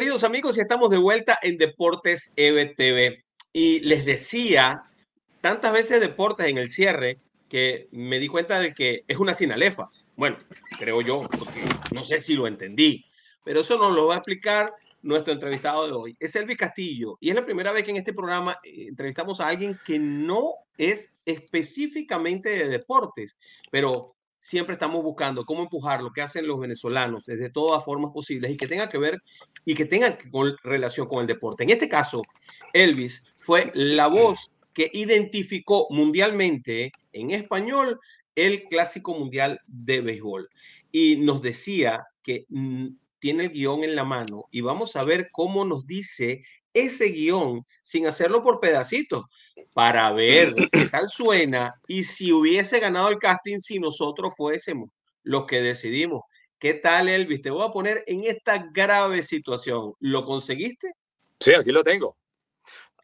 queridos amigos, estamos de vuelta en Deportes EBTV. Y les decía tantas veces deportes en el cierre que me di cuenta de que es una sinalefa. Bueno, creo yo, porque no sé si lo entendí, pero eso nos lo va a explicar nuestro entrevistado de hoy. Es Elvi Castillo y es la primera vez que en este programa eh, entrevistamos a alguien que no es específicamente de deportes, pero siempre estamos buscando cómo empujar lo que hacen los venezolanos desde todas formas posibles y que tenga que ver y que tengan relación con el deporte. En este caso, Elvis fue la voz que identificó mundialmente en español el clásico mundial de béisbol y nos decía que mm, tiene el guión en la mano y vamos a ver cómo nos dice ese guión sin hacerlo por pedacitos para ver qué tal suena y si hubiese ganado el casting si nosotros fuésemos los que decidimos. ¿Qué tal, Elvis? Te voy a poner en esta grave situación. ¿Lo conseguiste? Sí, aquí lo tengo.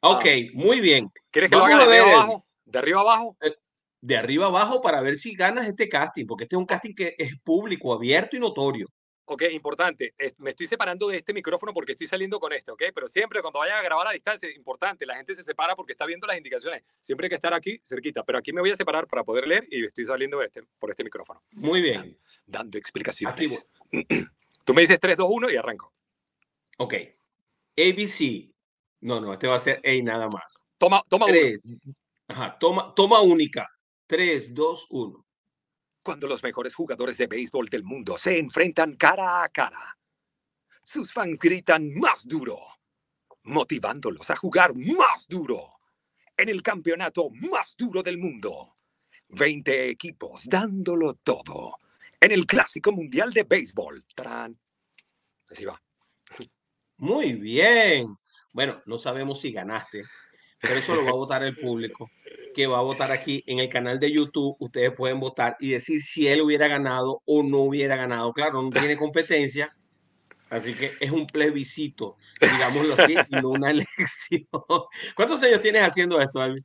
Ok, ah, muy bien. ¿Quieres que lo haga de abajo? ¿De arriba abajo? Eh, de arriba abajo para ver si ganas este casting, porque este es un casting que es público, abierto y notorio. Ok, importante. Me estoy separando de este micrófono porque estoy saliendo con este, ¿ok? Pero siempre cuando vayan a grabar a distancia, es importante, la gente se separa porque está viendo las indicaciones. Siempre hay que estar aquí cerquita, pero aquí me voy a separar para poder leer y estoy saliendo este, por este micrófono. Muy bien. dando explicaciones. Tú me dices 3, 2, 1 y arranco. Ok. ABC. No, no, este va a ser A nada más. Toma, toma Ajá, toma, toma única. 3, 2, 1 cuando los mejores jugadores de béisbol del mundo se enfrentan cara a cara. Sus fans gritan más duro, motivándolos a jugar más duro en el campeonato más duro del mundo. 20 equipos dándolo todo en el Clásico Mundial de Béisbol. ¡Tarán! Así va. Muy bien. Bueno, no sabemos si ganaste, pero eso lo va a votar el público que va a votar aquí en el canal de YouTube. Ustedes pueden votar y decir si él hubiera ganado o no hubiera ganado. Claro, no tiene competencia, así que es un plebiscito, digámoslo así, no una elección. ¿Cuántos años tienes haciendo esto, Alvin?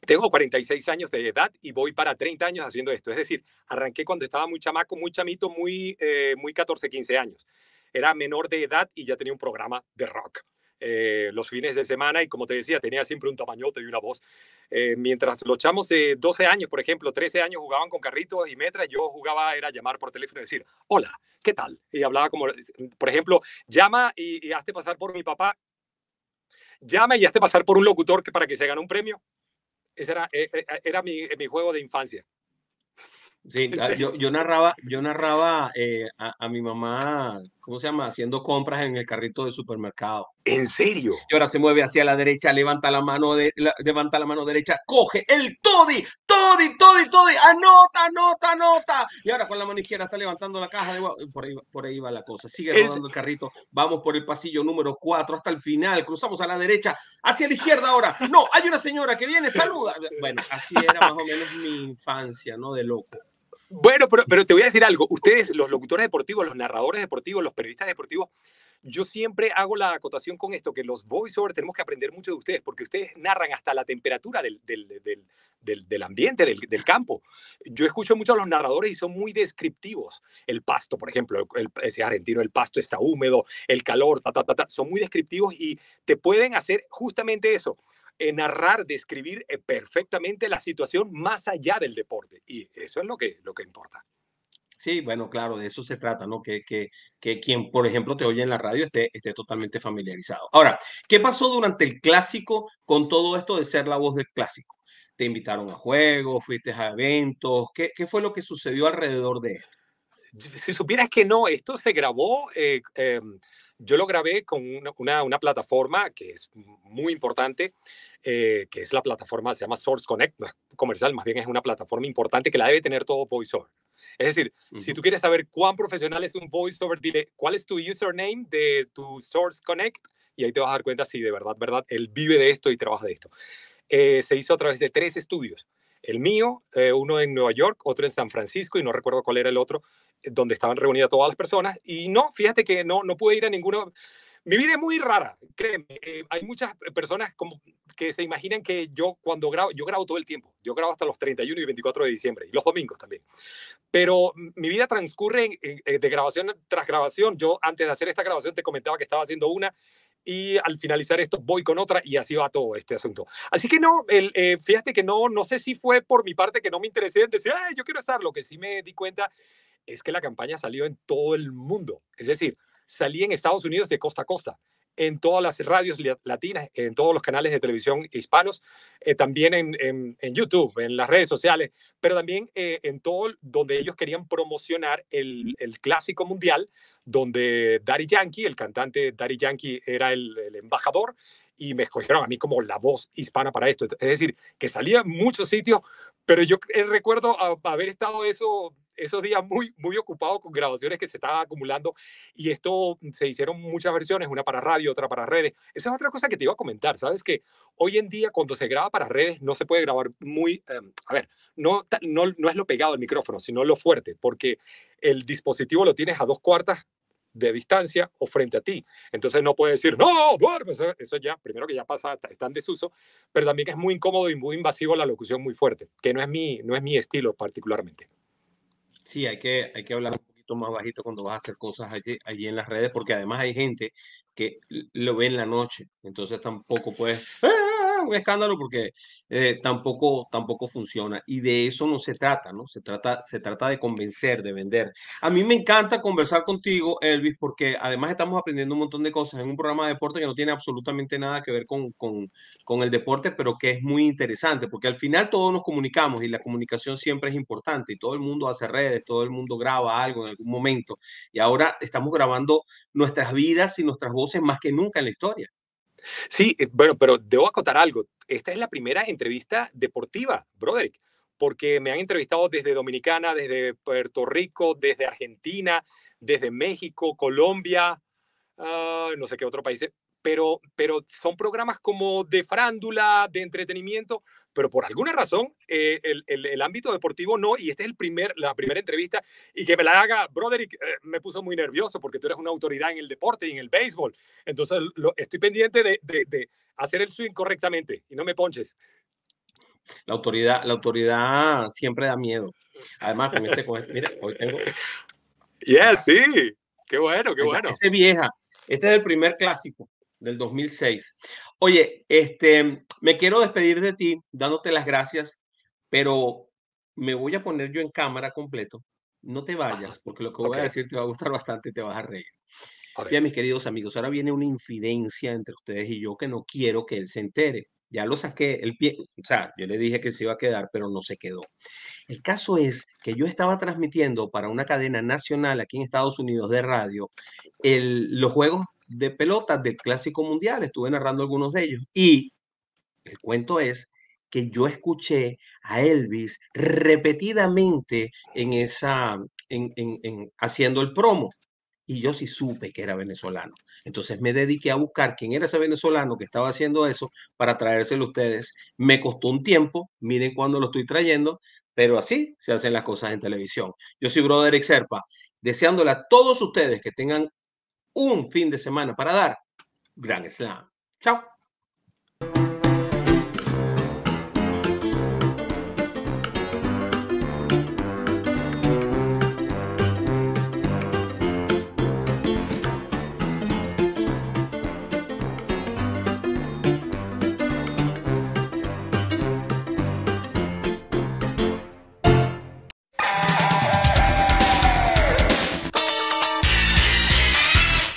Tengo 46 años de edad y voy para 30 años haciendo esto. Es decir, arranqué cuando estaba muy chamaco, muy chamito, muy, eh, muy 14, 15 años. Era menor de edad y ya tenía un programa de rock. Eh, los fines de semana y como te decía, tenía siempre un tamañote y una voz. Eh, mientras los chamos de 12 años, por ejemplo, 13 años jugaban con carritos y metras, yo jugaba, era llamar por teléfono y decir, hola, ¿qué tal? Y hablaba como, por ejemplo, llama y, hazte pasar por mi papá, llama y hazte pasar por un locutor que, para que se gane un premio. Ese era, eh, era mi, mi juego de infancia. Ah, sí, yo, yo narraba, yo narraba eh, a, mi mamá, ¿cómo se llama? Haciendo compras en el carrito de supermercado. ¿En serio? Y ahora se mueve hacia la derecha, levanta la mano, de, levanta la mano derecha, coge el toddy, toddy, toddy, toddy, anota, anota, anota. Y ahora con la mano izquierda está levantando la caja. por, ahí, por ahí va la cosa. Sigue rodando el carrito. Vamos por el pasillo número 4 hasta el final. Cruzamos a la derecha, hacia la izquierda ahora. No, hay una señora que viene, saluda. Bueno, así era más o menos mi infancia, ¿no? De loco. Bueno, pero, te voy a decir algo. Ustedes, los locutores deportivos, los narradores deportivos, los periodistas deportivos, yo siempre hago la acotación con esto, que los voiceovers tenemos que aprender mucho de ustedes, porque ustedes narran hasta la temperatura del, ambiente, del, campo. Yo escucho mucho a los narradores y son muy descriptivos. El pasto, por ejemplo, ese argentino, el pasto está húmedo, el calor, son muy descriptivos y te pueden hacer justamente eso, eh, narrar, describir eh, perfectamente la situación más allá del deporte. Y eso es lo que, lo que importa. Sí, bueno, claro, de eso se trata, ¿no? Que, que, que quien, por ejemplo, te oye en la radio esté, esté totalmente familiarizado. Ahora, ¿qué pasó durante el clásico con todo esto de ser la voz del clásico? ¿Te invitaron a juegos? ¿Fuiste a eventos? ¿Qué, qué fue lo que sucedió alrededor de esto? Si supieras que no, esto se grabó eh, em, yo lo grabé con una, plataforma que es muy importante, eh, que es la plataforma, se llama Source Connect, no es comercial, más bien es una plataforma importante que la debe tener todo VoiceOver. Es decir, si tú quieres saber cuán profesional es un VoiceOver, dile cuál es tu username de tu Source Connect y ahí te vas a dar cuenta si de verdad, verdad, él vive de esto y trabaja de esto. Eh, se hizo a través de tres estudios. El mío, eh, uno en Nueva York, otro en San Francisco y no recuerdo cuál era el otro donde estaban reunidas todas las personas. Y no, fíjate que no, no pude ir a ninguno. Mi vida es muy rara, créeme. Eh, hay muchas personas como que se imaginan que yo cuando grabo, yo grabo todo el tiempo. Yo grabo hasta los 31 y 24 de diciembre y los domingos también. Pero mi vida transcurre eh, de grabación tras grabación. Yo antes de hacer esta grabación te comentaba que estaba haciendo una y al finalizar esto voy con otra y así va todo este asunto. Así que no, el, eh, fíjate que no, no sé si fue por mi parte que no me interesé en decir, Ay, yo quiero estar, lo que sí me di cuenta es que la campaña salió en todo el mundo. Es decir, salí en Estados Unidos de costa a costa, en todas las radios latinas, en todos los canales de televisión hispanos, eh, también en, YouTube, en las redes sociales, pero también eh, en todo donde ellos querían promocionar el, clásico mundial, donde Daddy Yankee, el cantante Daddy Yankee, era el, el embajador y me escogieron a mí como la voz hispana para esto. Es decir, que salía en muchos sitios, pero yo eh, recuerdo haber estado eso esos días muy, muy ocupado con grabaciones que se estaban acumulando y esto mm, se hicieron muchas versiones, una para radio, otra para redes. Esa es otra cosa que te iba a comentar, ¿sabes? Que hoy en día cuando se graba para redes no se puede grabar muy, em, a ver, no, no, es lo pegado al micrófono, sino lo fuerte, porque el dispositivo lo tienes a dos cuartas de distancia o frente a ti. Entonces no puedes decir, no, duerme. Eso, eso, ya, primero que ya pasa, está en desuso, pero también que es muy incómodo y muy invasivo la locución muy fuerte, que no es mi, no es mi estilo particularmente sí, hay que, hay que hablar un poquito más bajito cuando vas a hacer cosas allí, allí en las redes, porque además hay gente que lo ve en la noche, entonces tampoco puedes un escándalo porque eh, tampoco, tampoco funciona. Y de eso no se trata, ¿no? Se trata, se trata de convencer, de vender. A mí me encanta conversar contigo, Elvis, porque además estamos aprendiendo un montón de cosas en un programa de deporte que no tiene absolutamente nada que ver con, con el deporte, pero que es muy interesante, porque al final todos nos comunicamos y la comunicación siempre es importante y todo el mundo hace redes, todo el mundo graba algo en algún momento. Y ahora estamos grabando nuestras vidas y nuestras voces más que nunca en la historia. Sí, eh, bueno, pero debo acotar algo. Esta es la primera entrevista deportiva, Broderick, porque me han entrevistado desde Dominicana, desde Puerto Rico, desde Argentina, desde México, Colombia, ah, no sé qué otro país, eh, pero, pero son programas como de frándula, de entretenimiento, pero por alguna razón eh, el, el, ámbito deportivo no, y esta es el primer, la primera entrevista, y que me la haga Broderick, eh, me puso muy nervioso porque tú eres una autoridad en el deporte y en el béisbol, entonces estoy pendiente de, de, hacer el swing correctamente y no me ponches. La autoridad, la autoridad siempre da miedo. Además, con este, mira, sí, qué bueno, qué bueno. Ese vieja, este es el primer clásico del 2006. Oye, este, me quiero despedir de ti dándote las gracias, pero me voy a poner yo en cámara completo. No te vayas, porque lo que voy a decir te va a gustar bastante y te vas a reír. Okay. mis queridos amigos, ahora viene una infidencia entre ustedes y yo que no quiero que él se entere. Ya lo saqué, el pie, o sea, yo le dije que se iba a quedar, pero no se quedó. El caso es que yo estaba transmitiendo para una cadena nacional aquí en Estados Unidos de radio los juegos de pelotas del Clásico Mundial, estuve narrando algunos de ellos. Y el cuento es que yo escuché a Elvis repetidamente en esa, en, haciendo el promo. Y yo sí supe que era venezolano. Entonces me dediqué a buscar quién era ese venezolano que estaba haciendo eso para traérselo a ustedes. Me costó un tiempo, miren cuando lo estoy trayendo, pero así se hacen las cosas en televisión. Yo soy broderick serpa deseándole a todos ustedes que tengan un fin de semana para dar. Gran Slam. Chao.